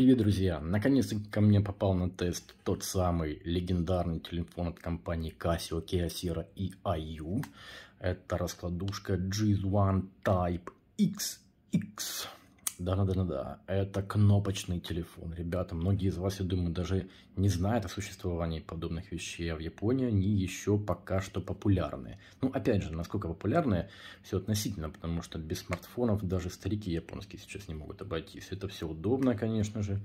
Привет, друзья! Наконец-то ко мне попал на тест тот самый легендарный телефон от компании Casio, Kyocera и IU. Это раскладушка G1 Type XX. Да-да-да-да, это кнопочный телефон. Ребята, многие из вас, я думаю, даже не знают о существовании подобных вещей, а в Японии они еще пока что популярны. Ну, опять же, насколько популярны, все относительно, потому что без смартфонов даже старики японские сейчас не могут обойтись. Это все удобно, конечно же,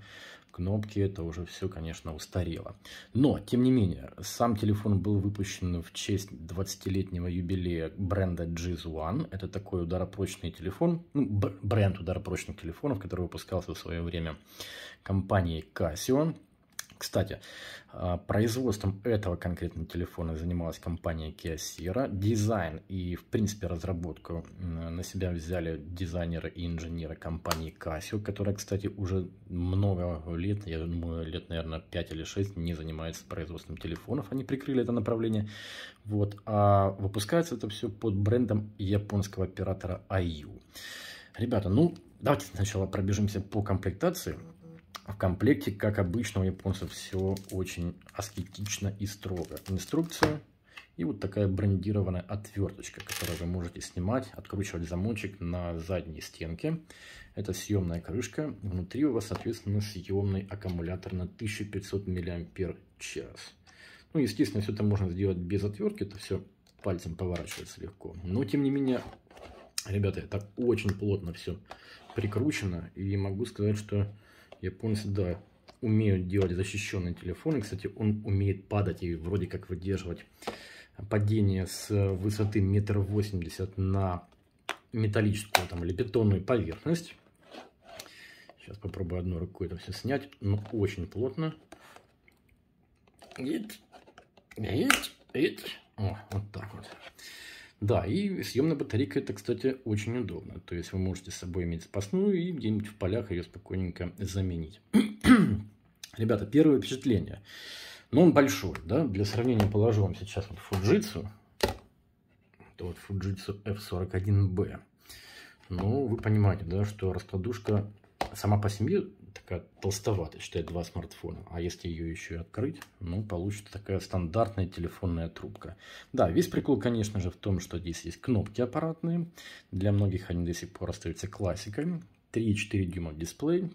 кнопки, это уже все, конечно, устарело. Но, тем не менее, сам телефон был выпущен в честь 20-летнего юбилея бренда GZ One. Это такой ударопрочный телефон, ну, бренд ударопрочных телефонов, который выпускался в свое время компанией Casio. Кстати, а, производством этого конкретного телефона занималась компания Kyocera. Дизайн и, в принципе, разработку на себя взяли дизайнеры и инженеры компании Casio, которая, кстати, уже много лет, я думаю, лет, наверное, 5 или 6, не занимается производством телефонов. Они прикрыли это направление. Вот. А выпускается это все под брендом японского оператора IU. Ребята, ну, давайте сначала пробежимся по комплектации. А в комплекте, как обычно у японцев, все очень аскетично и строго. Инструкция и вот такая брендированная отверточка, которую вы можете снимать, откручивать замочек на задней стенке. Это съемная крышка. Внутри у вас, соответственно, съемный аккумулятор на 1500 мАч. Ну, естественно, все это можно сделать без отвертки, это все пальцем поворачивается легко. Но, тем не менее, ребята, это очень плотно все прикручено. И могу сказать, что Японцы, да, умеют делать защищенные телефоны. Кстати, он умеет падать и вроде как выдерживать падение с высоты метр восемьдесят на металлическую там, или бетонную поверхность. Сейчас попробую одной рукой это все снять, но очень плотно. Ит, ит, ит. О, вот так вот. Да, и съемная батарейка это, кстати, очень удобно. То есть вы можете с собой иметь запасную и где-нибудь в полях ее спокойненько заменить. Ребята, первое впечатление. Но ну, он большой, да? Для сравнения положу вам сейчас вот Fujitsu. Это вот Fujitsu F41B. Ну, вы понимаете, да, что раскладушка сама по себе такая толстоватая, считай, два смартфона. А если ее еще и открыть, ну, получится такая стандартная телефонная трубка. Да, весь прикол, конечно же, в том, что здесь есть кнопки аппаратные. Для многих они до сих пор остаются классикой. 3,4 дюйма дисплей,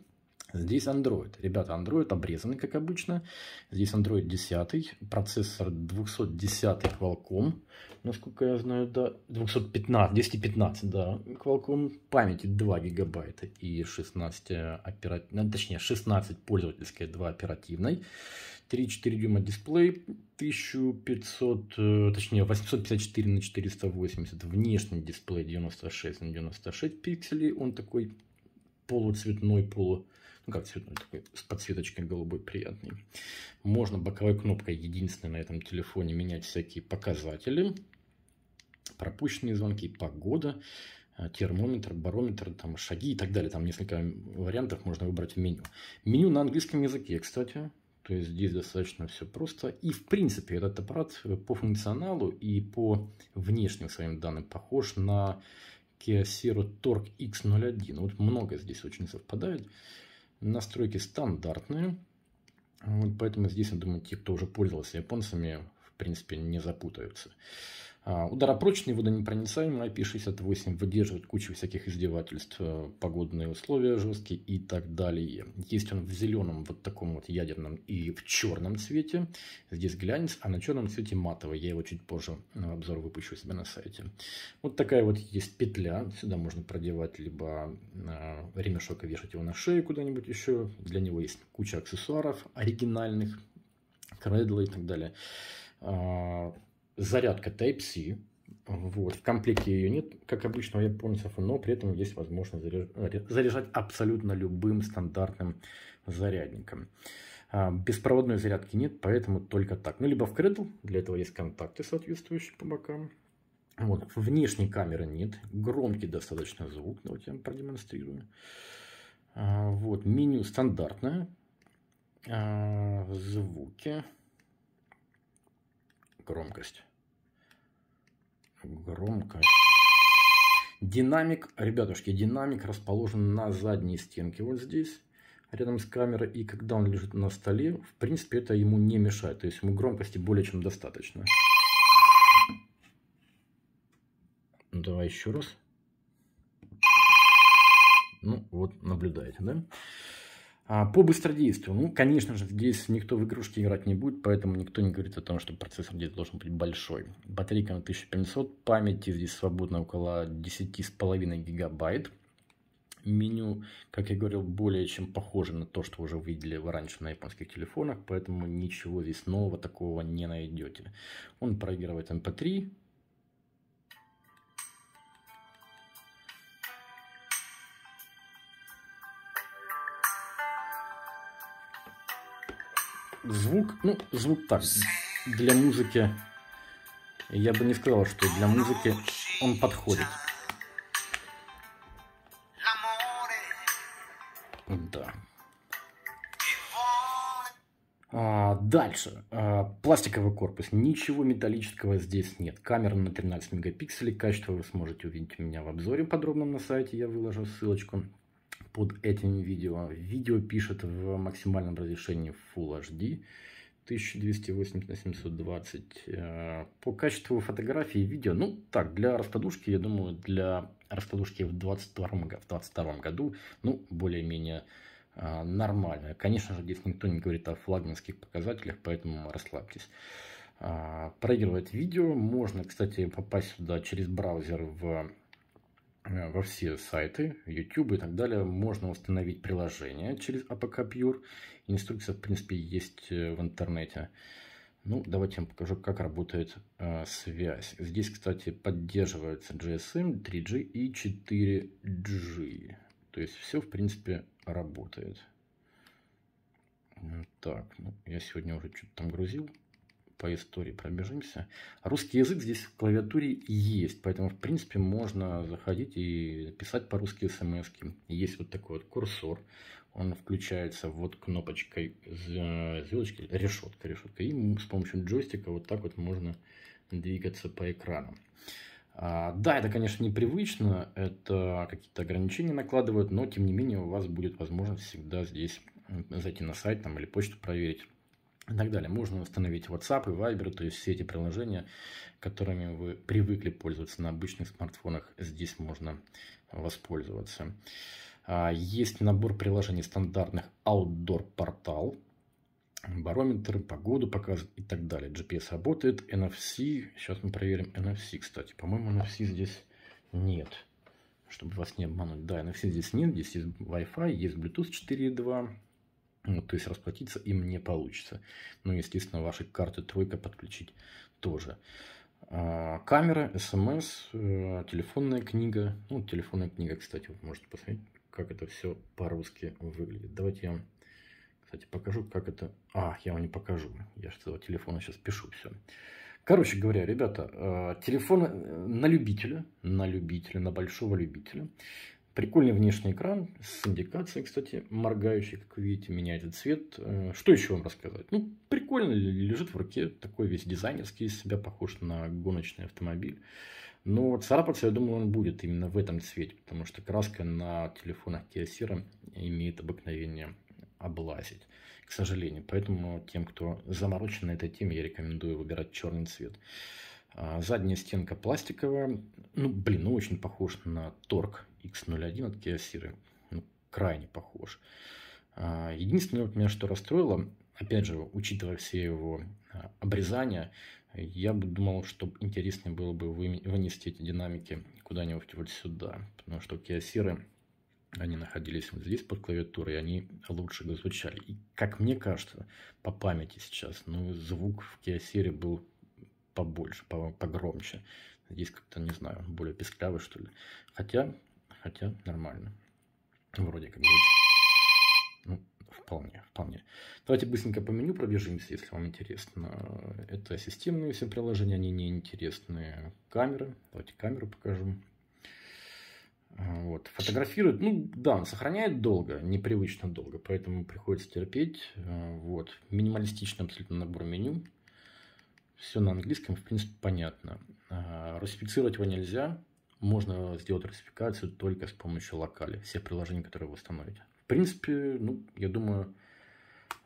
Здесь Android. Ребята, Android обрезанный как обычно. Здесь Android 10, процессор 210 Qualcomm, насколько я знаю, да, 215, 215, да, Qualcomm, памяти 2 гигабайта и 16 э, ну, оперативной, точнее 16 пользовательской, 2 оперативной, 3,4 дюйма дисплей, 1500, э, точнее 854 на 480, внешний дисплей 96 на 96 пикселей, он такой полуцветной, полу ну, как цвет, такой с подсветочкой голубой приятный. Можно боковой кнопкой единственной на этом телефоне менять всякие показатели. Пропущенные звонки, погода, э, термометр, барометр, там шаги и так далее. Там несколько вариантов можно выбрать в меню. Меню на английском языке, кстати. То есть здесь достаточно все просто. И в принципе этот аппарат э, по функционалу и по внешним своим данным похож на Kia Ciro Torque X01. Вот много здесь очень совпадает. Настройки стандартные. Вот поэтому здесь, я думаю, те, кто уже пользовался японцами, в принципе, не запутаются. А, Ударопрочный, водонепроницаемый IP68 выдерживает кучу всяких издевательств, э, погодные условия жесткие и так далее. Есть он в зеленом вот таком вот ядерном и в черном цвете. Здесь глянец, а на черном цвете матовый. Я его чуть позже обзор выпущу себе на сайте. Вот такая вот есть петля. Сюда можно продевать либо э, ремешок и вешать его на шею куда-нибудь еще. Для него есть куча аксессуаров оригинальных, кредла и так далее а, зарядка Type-C. Вот. В комплекте ее нет, как обычно у японцев, но при этом есть возможность ну, заряжать абсолютно любым стандартным зарядником. А, беспроводной зарядки нет, поэтому только так. Ну, либо в кредл, для этого есть контакты соответствующие по бокам. Вот. Внешней камеры нет, громкий достаточно звук, давайте ну, я вам продемонстрирую. А, вот, меню стандартное, а, звуки, громкость. Громкость. Динамик, ребятушки, динамик расположен на задней стенке вот здесь, рядом с камерой. И когда он лежит на столе, в принципе, это ему не мешает. То есть ему громкости более чем достаточно. Ну, давай еще раз. Ну, вот наблюдаете, да? А, по быстродействию, ну, конечно же, здесь никто в игрушки играть не будет, поэтому никто не говорит о том, что процессор здесь должен быть большой. Батарейка на 1500, памяти здесь свободно около 10,5 гигабайт. Меню, как я говорил, более чем похоже на то, что уже видели раньше на японских телефонах, поэтому ничего здесь нового такого не найдете. Он проигрывает MP3, эм звук, ну, звук так, для музыки, я бы не сказал, что для музыки он подходит. Да. А, дальше. А, пластиковый корпус. Ничего металлического здесь нет. Камера на 13 мегапикселей. Качество вы сможете увидеть у меня в обзоре подробном на сайте. Я выложу ссылочку под этим видео. Видео пишет в максимальном разрешении Full HD 1280 на 720. Э, по качеству фотографии и видео, ну так, для раскладушки, я думаю, для раскладушки в 22, в году, ну, более-менее э, нормально. Конечно же, здесь никто не говорит о флагманских показателях, поэтому расслабьтесь. Э, проигрывать видео можно, кстати, попасть сюда через браузер в Э, во все сайты, YouTube и так далее можно установить приложение через APK Pure. Инструкция, в принципе, есть э, в интернете. Ну, давайте я вам покажу, как работает э, связь. Здесь, кстати, поддерживается GSM, 3G и 4G. То есть все, в принципе, работает. Так, ну, я сегодня уже что-то там грузил по истории пробежимся. Русский язык здесь в клавиатуре есть, поэтому, в принципе, можно заходить и писать по-русски смс. -ки. Есть вот такой вот курсор, он включается вот кнопочкой звездочки, решетка, решетка, и с помощью джойстика вот так вот можно двигаться по экрану. А, да, это, конечно, непривычно, это какие-то ограничения накладывают, но, тем не менее, у вас будет возможность всегда здесь зайти на сайт там, или почту проверить и так далее. Можно установить WhatsApp и Viber, то есть все эти приложения, которыми вы привыкли пользоваться на обычных смартфонах, здесь можно воспользоваться. А, есть набор приложений стандартных Outdoor портал, барометр, погоду показывает и так далее. GPS работает, NFC, сейчас мы проверим NFC, кстати. По-моему, NFC здесь нет, чтобы вас не обмануть. Да, NFC здесь нет, здесь есть Wi-Fi, есть Bluetooth 4.2, ну, то есть расплатиться им не получится. Ну, естественно, ваши карты тройка подключить тоже. А, камера, смс, эм э, телефонная книга. Ну, телефонная книга, кстати, вот можете посмотреть, как это все по-русски выглядит. Давайте я вам, кстати, покажу, как это... А, я вам не покажу. Я же с этого телефона сейчас пишу все. Короче говоря, ребята, э, телефон э, на любителя, на любителя, на большого любителя. Прикольный внешний экран с индикацией, кстати, моргающий, как вы видите, меняется цвет. Э, что еще вам рассказать? Ну, прикольно, лежит в руке, такой весь дизайнерский, из себя похож на гоночный автомобиль. Но царапаться, я думаю, он будет именно в этом цвете, потому что краска на телефонах Kia имеет обыкновение облазить, к сожалению. Поэтому тем, кто заморочен на этой теме, я рекомендую выбирать черный цвет. А, задняя стенка пластиковая. Ну, блин, ну очень похож на Торг X01 от киосиры, Ну, крайне похож. А, единственное, вот меня что расстроило, опять же, учитывая все его а, обрезания, я бы думал, что интереснее было бы вынести эти динамики куда-нибудь вот сюда. Потому что киосиры, они находились вот здесь под клавиатурой, и они лучше бы звучали. И, как мне кажется, по памяти сейчас, ну, звук в киосире был побольше, погромче. Здесь как-то, не знаю, более песклявый, что ли. Хотя, хотя нормально. Вроде как бы. Ну, вполне, вполне. Давайте быстренько по меню пробежимся, если вам интересно. Это системные все приложения, они не интересны. Камеры. Давайте камеру покажу. А, вот. Фотографирует, ну да, он сохраняет долго, непривычно долго, поэтому приходится терпеть. А, вот. Минималистичный абсолютно набор меню все на английском, в принципе, понятно. А, русифицировать его нельзя. Можно сделать русификацию только с помощью локали, Все приложения, которые вы установите. В принципе, ну, я думаю,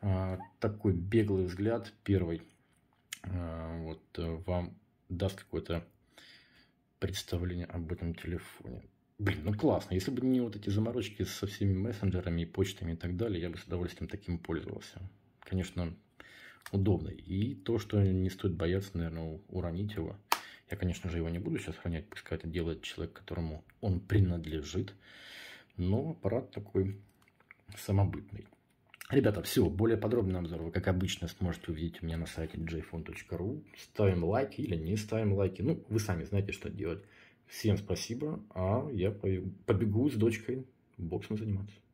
а, такой беглый взгляд первый а, вот э, вам даст какое-то представление об этом телефоне. Блин, ну классно. Если бы не вот эти заморочки со всеми мессенджерами и почтами и так далее, я бы с удовольствием таким пользовался. Конечно, удобный. И то, что не стоит бояться, наверное, уронить его. Я, конечно же, его не буду сейчас хранять, пускай это делает человек, которому он принадлежит. Но аппарат такой самобытный. Ребята, все, более подробный обзор вы, как обычно, сможете увидеть у меня на сайте jfon.ru. Ставим лайки или не ставим лайки. Ну, вы сами знаете, что делать. Всем спасибо, а я побегу с дочкой боксом заниматься.